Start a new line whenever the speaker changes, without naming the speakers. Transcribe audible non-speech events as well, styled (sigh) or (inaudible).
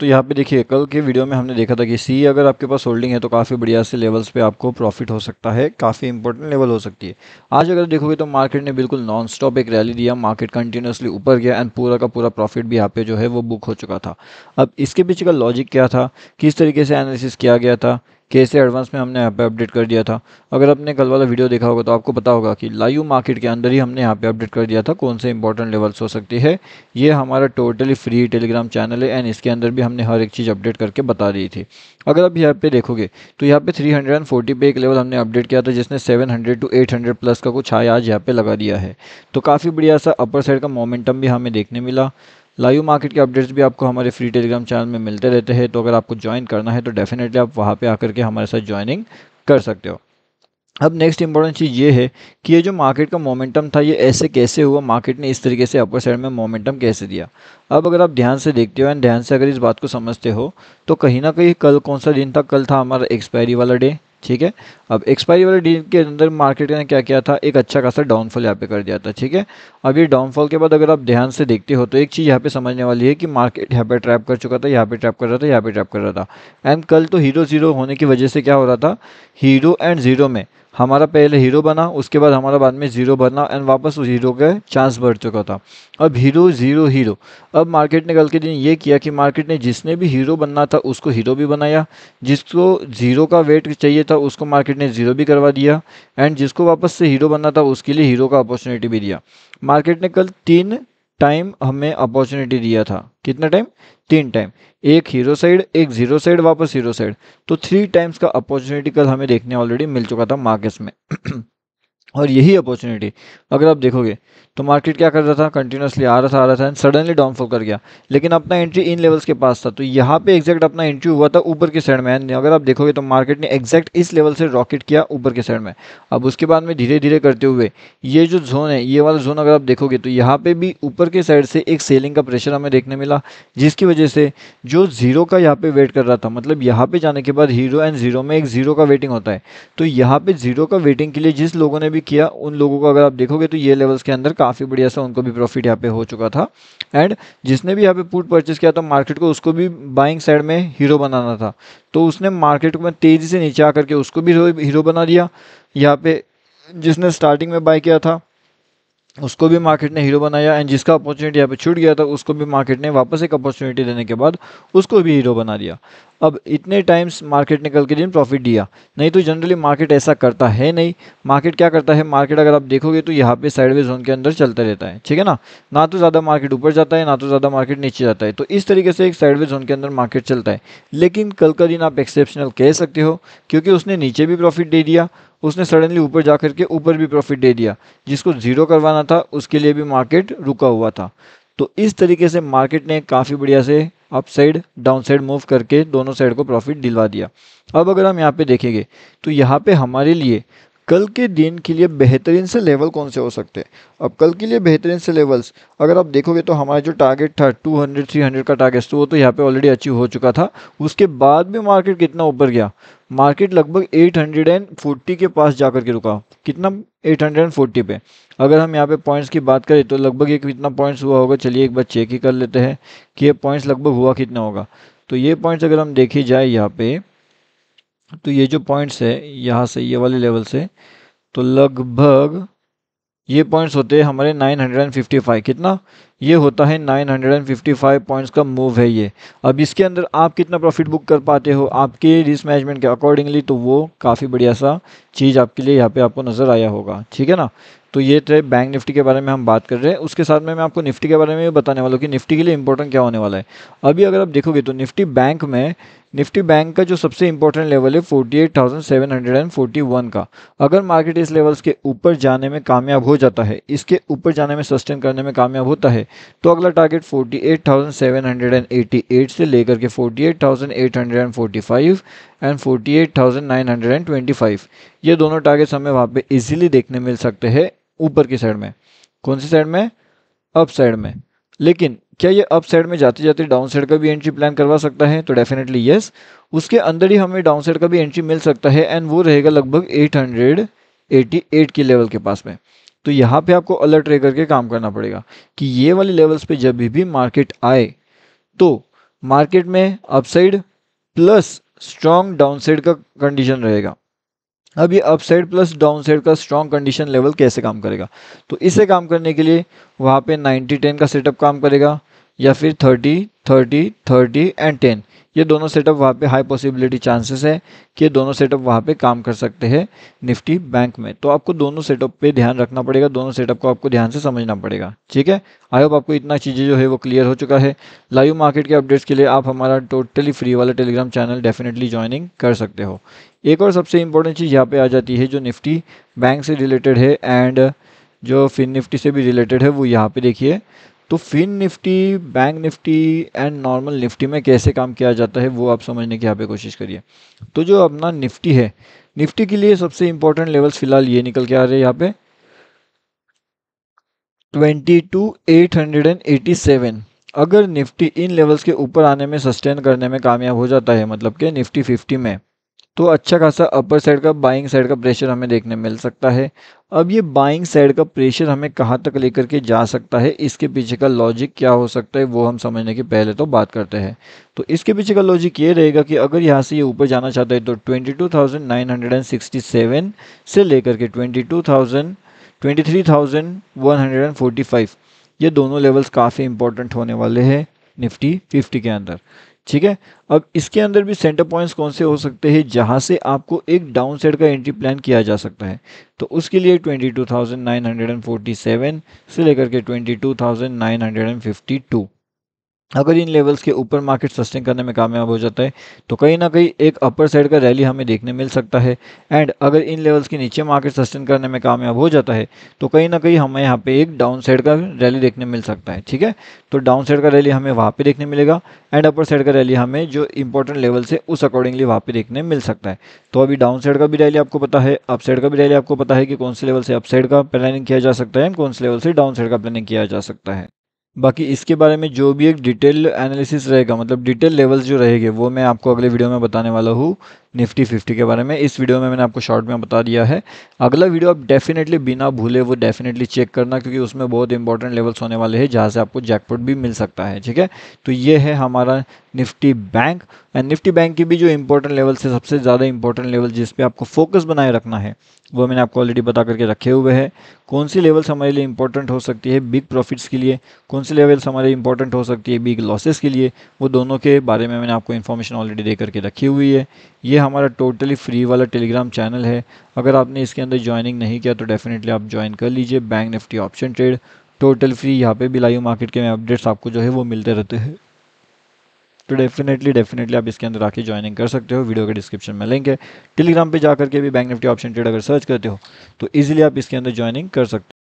तो यहाँ पे देखिए कल के वीडियो में हमने देखा था कि सी अगर आपके पास होल्डिंग है तो काफ़ी बढ़िया से लेवल्स पे आपको प्रॉफिट हो सकता है काफ़ी इंपॉर्टेंट लेवल हो सकती है आज अगर देखोगे तो मार्केट ने बिल्कुल नॉन स्टॉप एक रैली दिया मार्केट कंटिन्यूसली ऊपर गया एंड पूरा का पूरा प्रॉफिट भी यहाँ पे जो है वो बुक हो चुका था अब इसके पीछे का लॉजिक क्या था किस तरीके से एनालिसिस किया गया था कैसे एडवांस में हमने यहाँ पे अपडेट कर दिया था अगर आपने कल वाला वीडियो देखा होगा तो आपको पता होगा कि लाइव मार्केट के अंदर ही हमने यहाँ पे अपडेट कर दिया था कौन से इंपॉर्टेंट लेवल्स हो सकती है ये हमारा टोटली फ्री टेलीग्राम चैनल है एंड इसके अंदर भी हमने हर एक चीज़ अपडेट करके बता दी थी अगर आप यहाँ पे देखोगे तो यहाँ पे थ्री पे एक लेवल हमने अपडेट किया था जिसने सेवन टू एट प्लस का कुछ हाई आज यहाँ पे लगा दिया है तो काफ़ी बढ़िया सा अपर साइड का मोमेंटम भी हमें देखने मिला लाइव मार्केट के अपडेट्स भी आपको हमारे फ्री टेलीग्राम चैनल में मिलते रहते हैं तो अगर आपको ज्वाइन करना है तो डेफिनेटली आप वहाँ पर आकर के हमारे साथ ज्वाइनिंग कर सकते हो अब नेक्स्ट इंपॉर्टेंट चीज़ ये है कि ये जो मार्केट का मोमेंटम था ये ऐसे कैसे हुआ मार्केट ने इस तरीके से अपर साइड में मोमेंटम कैसे दिया अब अगर आप ध्यान से देखते हो एंड ध्यान से अगर इस बात को समझते हो तो कहीं ना कहीं कल कौन सा दिन था कल था हमारा एक्सपायरी वाला डे ठीक है अब एक्सपायरी वाले डील के अंदर मार्केट ने क्या किया था एक अच्छा खासा डाउनफॉल यहाँ पे कर दिया था ठीक है अब ये डाउनफॉल के बाद अगर आप ध्यान से देखते हो तो एक चीज़ यहाँ पे समझने वाली है कि मार्केट यहाँ पे ट्रैप कर चुका था यहाँ पे ट्रैप कर रहा था यहाँ पे ट्रैप कर रहा था एंड कल तो हीरो ज़ीरो होने की वजह से क्या हो रहा था हीरो एंड ज़ीरो में हमारा पहले हीरो बना उसके बाद हमारा बाद में ज़ीरो बना एंड वापस उस हीरो का चांस बढ़ चुका था अब हीरो ज़ीरो हीरो अब मार्केट ने कल के दिन ये किया कि मार्केट ने जिसने भी हीरो बनना था उसको हीरो भी बनाया जिसको ज़ीरो का वेट चाहिए था उसको मार्केट ने ज़ीरो भी करवा दिया एंड जिसको वापस से हीरो बनना था उसके लिए हीरो का अपॉर्चुनिटी भी दिया मार्केट ने कल तीन टाइम हमें अपॉर्चुनिटी दिया था कितना टाइम तीन टाइम एक हीरो साइड एक जीरो साइड वापस हीरो साइड तो थ्री टाइम्स का अपॉर्चुनिटी कल हमें देखने ऑलरेडी मिल चुका था मार्केट्स में (clears throat) और यही अपॉर्चुनिटी अगर आप देखोगे तो मार्केट क्या कर रहा था कंटिन्यूसली आ रहा था आ रहा था एंड सडनली डाउनफॉल कर गया लेकिन अपना एंट्री इन लेवल्स के पास था तो यहाँ पे एग्जैक्ट अपना एंट्री हुआ था ऊपर के साइड में एंड अगर आप देखोगे तो मार्केट ने एग्जैक्ट इस लेवल से रॉकेट किया ऊपर के साइड में अब उसके बाद में धीरे धीरे करते हुए ये जो जोन है ये वाला जोन अगर आप देखोगे तो यहाँ पर भी ऊपर के साइड से एक सेलिंग का प्रेशर हमें देखने मिला जिसकी वजह से जो जीरो का यहाँ पर वेट कर रहा था मतलब यहाँ पर जाने के बाद हीरो एंड जीरो में एक जीरो का वेटिंग होता है तो यहाँ पर जीरो का वेटिंग के लिए जिस लोगों ने भी भी किया उन लोगों को अगर आप देखोगे तो ये लेवल्स के अंदर काफ़ी बढ़िया सा उनको भी प्रॉफिट यहाँ पे हो चुका था एंड जिसने भी यहाँ पे पुट परचेस किया था मार्केट को उसको भी बाइंग साइड में हीरो बनाना था तो उसने मार्केट को तेज़ी से नीचे आ करके उसको भी हीरो बना दिया यहाँ पे जिसने स्टार्टिंग में बाई किया था उसको भी मार्केट ने हीरो बनाया एंड जिसका अपॉर्चुनिटी यहाँ पे छूट गया था उसको भी मार्केट ने वापस एक अपॉर्चुनिटी देने के बाद उसको भी हीरो बना दिया अब इतने टाइम्स मार्केट ने कल के दिन प्रॉफिट दिया नहीं तो जनरली मार्केट ऐसा करता है नहीं मार्केट क्या करता है मार्केट अगर आप देखोगे तो यहाँ पे साइडवे जोन के अंदर चलता रहता है ठीक है ना ना तो ज़्यादा मार्केट ऊपर जाता है ना तो ज़्यादा मार्केट नीचे जाता है तो इस तरीके से एक साइडवे जोन के अंदर मार्केट चलता है लेकिन कल का दिन आप एक्सेप्शनल कह सकते हो क्योंकि उसने नीचे भी प्रॉफिट दे दिया उसने सडनली ऊपर जा करके ऊपर भी प्रॉफिट दे दिया जिसको ज़ीरो करवाना था उसके लिए भी मार्केट रुका हुआ था तो इस तरीके से मार्केट ने काफ़ी बढ़िया से up side down side move करके दोनों साइड को प्रॉफिट दिलवा दिया अब अगर हम यहाँ पे देखेंगे तो यहाँ पे हमारे लिए कल के दिन के लिए बेहतरीन से लेवल कौन से हो सकते हैं अब कल के लिए बेहतरीन से लेवल्स अगर आप देखोगे तो हमारा जो टारगेट था 200 300 का टारगेट तो वो तो यहाँ पे ऑलरेडी अचीव हो चुका था उसके बाद भी मार्केट कितना ऊपर गया मार्केट लगभग 840 के पास कर के रुका कितना 840 पे अगर हम यहाँ पे पॉइंट्स की बात करें तो लगभग एक कितना पॉइंट्स हुआ होगा चलिए एक बार चेक ही कर लेते हैं कि ये पॉइंट्स लगभग हुआ कितना होगा तो ये पॉइंट्स अगर हम देखे जाए यहाँ पे तो ये जो पॉइंट्स है यहाँ से ये वाले लेवल से तो लगभग ये पॉइंट्स होते हैं हमारे 955 कितना ये होता है 955 पॉइंट्स का मूव है ये अब इसके अंदर आप कितना प्रॉफिट बुक कर पाते हो आपके रिस्क मैनेजमेंट के अकॉर्डिंगली तो वो काफ़ी बढ़िया सा चीज़ आपके लिए यहाँ पे आपको नज़र आया होगा ठीक है ना तो ये थे बैंक निफ्टी के बारे में हम बात कर रहे हैं उसके साथ में मैं आपको निफ्टी के बारे में भी बताने वाला हूँ कि निफ्टी के लिए इंपॉर्टेंट क्या होने वाला है अभी अगर आप देखोगे तो निफ्टी बैंक में निफ्टी बैंक का जो सबसे इंपॉर्टेंट लेवल है forty eight thousand seven hundred and forty one का अगर मार्केट इस लेवल्स के ऊपर जाने में कामयाब हो जाता है इसके ऊपर जाने में सस्टेन करने में कामयाब होता है तो अगला target forty eight thousand seven hundred and eighty eight से लेकर के forty eight thousand eight hundred and forty five and forty eight thousand nine hundred and twenty five ये दोनों टारगेट्स हमें वहाँ पर ईजिली देखने मिल सकते हैं ऊपर की साइड में कौन सी साइड में अप साइड में लेकिन क्या ये अप साइड में जाते जाते डाउन साइड का भी एंट्री प्लान करवा सकता है तो डेफिनेटली येस उसके अंदर ही हमें डाउन साइड का भी एंट्री मिल सकता है एंड वो रहेगा लगभग 888 के लेवल के पास में तो यहाँ पे आपको अलर्ट रह करके काम करना पड़ेगा कि ये वाले लेवल्स पे जब भी मार्केट आए तो मार्केट में अपसाइड प्लस स्ट्रॉन्ग साइड का कंडीशन रहेगा अब ये अपसाइड प्लस डाउन साइड का स्ट्रॉन्ग कंडीशन लेवल कैसे काम करेगा तो इसे काम करने के लिए वहाँ पे 90 10 का सेटअप काम करेगा या फिर thirty thirty thirty and ten ये दोनों सेटअप वहाँ पे हाई पॉसिबिलिटी चांसेस है कि ये दोनों सेटअप वहाँ पे काम कर सकते हैं निफ्टी बैंक में तो आपको दोनों सेटअप पे ध्यान रखना पड़ेगा दोनों सेटअप को आपको ध्यान से समझना पड़ेगा ठीक है आई होप आपको इतना चीज़ें जो है वो क्लियर हो चुका है लाइव मार्केट के अपडेट्स के लिए आप हमारा टोटली फ्री वाला टेलीग्राम चैनल डेफिनेटली ज्वाइनिंग कर सकते हो एक और सबसे इंपॉर्टेंट चीज़ यहाँ पर आ जाती है जो निफ्टी बैंक से रिलेटेड है एंड जो फिन निफ्टी से भी रिलेटेड है वो यहाँ पर देखिए तो fin Nifty bank Nifty and normal Nifty में कैसे काम किया जाता है वो आप समझने की यहाँ पे कोशिश करिए तो जो अपना निफ्टी है निफ्टी के लिए सबसे इंपॉर्टेंट लेवल्स फिलहाल ये निकल के आ रहे हैं यहाँ पे twenty two eight hundred and eighty seven अगर निफ्टी इन लेवल्स के ऊपर आने में सस्टेन करने में कामयाब हो जाता है मतलब कि निफ्टी फिफ्टी में तो अच्छा खासा अपर साइड का बाइंग साइड का प्रेशर हमें देखने मिल सकता है अब ये बाइंग साइड का प्रेशर हमें कहाँ तक लेकर के जा सकता है इसके पीछे का लॉजिक क्या हो सकता है वो हम समझने के पहले तो बात करते हैं तो इसके पीछे का लॉजिक ये रहेगा कि अगर यहाँ से ये ऊपर जाना चाहता है तो सेवन से लेकर के फोर्टी फाइव ये दोनों लेवल्स काफ़ी इंपॉर्टेंट होने वाले हैं निफ्टी फिफ्टी के अंदर ठीक है अब इसके अंदर भी सेंटर पॉइंट्स कौन से हो सकते हैं जहाँ से आपको एक डाउन साइड का एंट्री प्लान किया जा सकता है तो उसके लिए 22,947 से लेकर के 22,952 अगर इन लेवल्स के ऊपर मार्केट सस्टेन करने में कामयाब हो जाता है तो कहीं ना कहीं एक अपर साइड का रैली हमें देखने मिल सकता है एंड अगर इन लेवल्स के नीचे मार्केट सस्टेन करने में कामयाब हो जाता है तो कहीं ना कहीं हमें यहाँ पे एक डाउन साइड का रैली देखने मिल सकता है ठीक है तो डाउन साइड का रैली हमें वहाँ पर देखने मिलेगा एंड अपर साइड का रैली हमें जो इंपॉर्टेंट लेवल से उस अकॉर्डिंगली वहाँ पर देखने मिल सकता है तो अभी डाउन साइड का भी रैली आपको पता है अप साइड का भी रैली आपको पता है कि कौन से लेवल से अप साइड का प्लानिंग किया जा सकता है एंड कौन से लेवल से डाउन साइड का प्लानिंग किया जा सकता है बाकी इसके बारे में जो भी एक डिटेल एनालिसिस रहेगा मतलब डिटेल लेवल्स जो रहेंगे वो मैं आपको अगले वीडियो में बताने वाला हूँ निफ्टी फिफ्टी के बारे में इस वीडियो में मैंने आपको शॉर्ट में बता दिया है अगला वीडियो आप डेफिनेटली बिना भूले वो डेफिनेटली चेक करना क्योंकि उसमें बहुत इंपॉर्टेंट लेवल्स होने वाले हैं जहाँ से आपको जैकपॉट भी मिल सकता है ठीक है तो ये है हमारा Nifty bank and Nifty bank की भी जो इंपॉर्टेंट लेवल्स है सबसे ज़्यादा इंपॉर्टेंट लेवल जिस पर आपको फोकस बनाए रखना है वो मैंने आपको ऑलरेडी बता करके रखे हुए हैं कौन सी लेवल्स हमारे लिए इंपॉर्टेंट हो सकती है बिग प्रॉफिट्स के लिए कौन सी लेवल्स हमारे लिए इंपॉर्टेंट हो सकती है बिग लॉसेस के लिए वो दोनों के बारे में मैंने आपको इन्फॉर्मेशन ऑलरेडी दे करके रखी हुई है ये हमारा टोटली फ्री वाला टेलीग्राम चैनल है अगर आपने इसके अंदर ज्वाइनिंग नहीं किया तो डेफिनेटली आप ज्वाइन कर लीजिए bank Nifty option trade total free यहाँ पे भी लाइव मार्केट के में अपडेट्स आपको जो है वो मिलते रहते हैं तो डेफिनेटली डेफिनेटली आप इसके अंदर आके ज्वाइनिंग कर सकते हो वीडियो के डिस्क्रिप्शन में लिंक है टेलीग्राम पे जा करके भी बैंक निफ्टी ऑप्शन ट्रेड अगर सर्च करते हो तो ईजिली आप इसके अंदर ज्वाइनिंग कर सकते हो